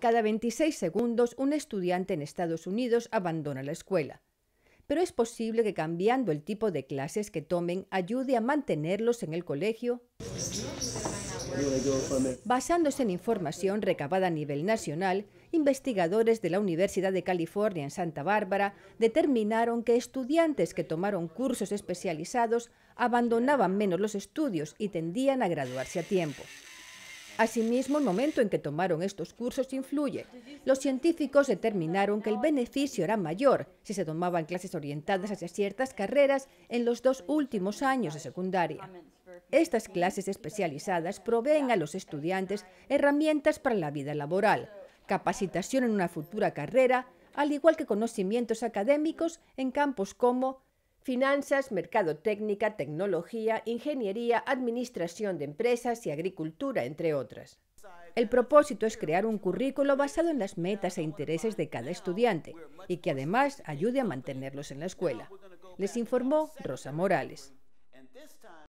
Cada 26 segundos un estudiante en Estados Unidos abandona la escuela. Pero es posible que cambiando el tipo de clases que tomen ayude a mantenerlos en el colegio. Basándose en información recabada a nivel nacional, investigadores de la Universidad de California en Santa Bárbara determinaron que estudiantes que tomaron cursos especializados abandonaban menos los estudios y tendían a graduarse a tiempo. Asimismo, el momento en que tomaron estos cursos influye. Los científicos determinaron que el beneficio era mayor si se tomaban clases orientadas hacia ciertas carreras en los dos últimos años de secundaria. Estas clases especializadas proveen a los estudiantes herramientas para la vida laboral, capacitación en una futura carrera, al igual que conocimientos académicos en campos como finanzas, mercado técnica, tecnología, ingeniería, administración de empresas y agricultura, entre otras. El propósito es crear un currículo basado en las metas e intereses de cada estudiante y que además ayude a mantenerlos en la escuela. Les informó Rosa Morales.